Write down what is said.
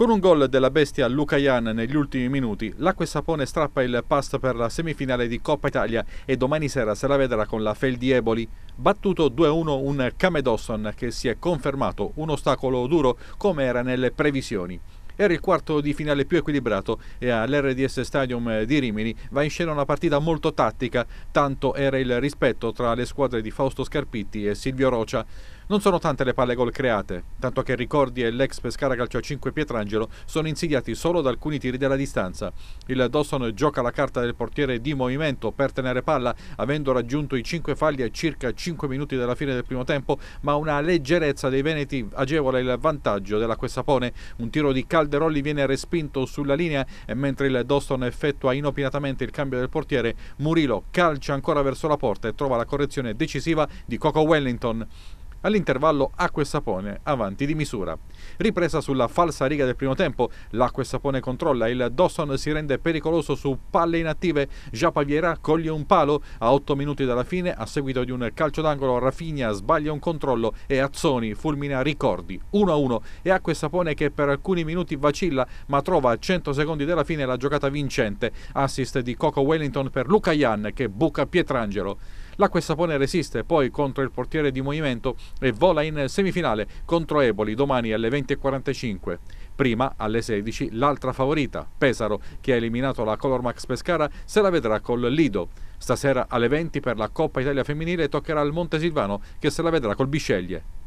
Con un gol della bestia Lucayan negli ultimi minuti, l'acqua e sapone strappa il pass per la semifinale di Coppa Italia e domani sera se la vedrà con la di Eboli. Battuto 2-1 un Camedosson che si è confermato un ostacolo duro come era nelle previsioni. Era il quarto di finale più equilibrato e all'RDS Stadium di Rimini va in scena una partita molto tattica, tanto era il rispetto tra le squadre di Fausto Scarpitti e Silvio Rocia. Non sono tante le palle gol create, tanto che Ricordi e l'ex Pescara Calcio a 5 Pietrangelo sono insidiati solo da alcuni tiri della distanza. Il Dawson gioca la carta del portiere di movimento per tenere palla, avendo raggiunto i 5 falli a circa 5 minuti dalla fine del primo tempo, ma una leggerezza dei Veneti agevola il vantaggio della Questapone. Un tiro di Calderolli viene respinto sulla linea e mentre il Dawson effettua inopinatamente il cambio del portiere, Murilo calcia ancora verso la porta e trova la correzione decisiva di Coco Wellington all'intervallo acqua sapone avanti di misura. Ripresa sulla falsa riga del primo tempo, l'acqua sapone controlla, il Dawson si rende pericoloso su palle inattive, Japa Viera coglie un palo a 8 minuti dalla fine a seguito di un calcio d'angolo, Rafinha sbaglia un controllo e Azzoni fulmina ricordi 1-1 e acqua sapone che per alcuni minuti vacilla ma trova a 100 secondi della fine la giocata vincente, assist di Coco Wellington per Luca Jan che buca Pietrangelo. L'acqua e sapone resiste poi contro il portiere di movimento e vola in semifinale contro Eboli domani alle 20.45. Prima, alle 16, l'altra favorita, Pesaro, che ha eliminato la Colormax Pescara, se la vedrà col Lido. Stasera alle 20 per la Coppa Italia Femminile toccherà al Silvano che se la vedrà col Bisceglie.